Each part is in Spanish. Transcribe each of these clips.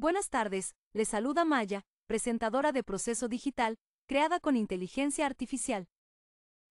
Buenas tardes, les saluda Maya, presentadora de Proceso Digital, creada con inteligencia artificial.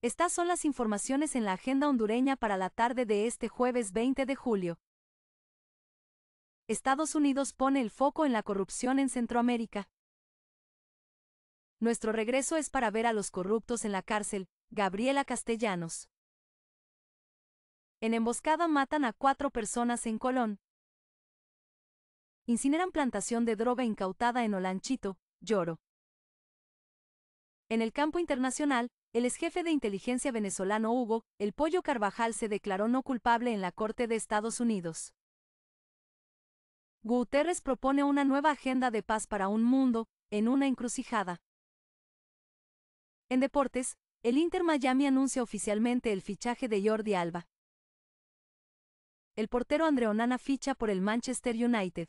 Estas son las informaciones en la agenda hondureña para la tarde de este jueves 20 de julio. Estados Unidos pone el foco en la corrupción en Centroamérica. Nuestro regreso es para ver a los corruptos en la cárcel, Gabriela Castellanos. En emboscada matan a cuatro personas en Colón, Incineran plantación de droga incautada en Olanchito, Lloro. En el campo internacional, el exjefe de inteligencia venezolano Hugo, el Pollo Carvajal se declaró no culpable en la Corte de Estados Unidos. Guterres propone una nueva agenda de paz para un mundo, en una encrucijada. En deportes, el Inter Miami anuncia oficialmente el fichaje de Jordi Alba. El portero Andreonana ficha por el Manchester United.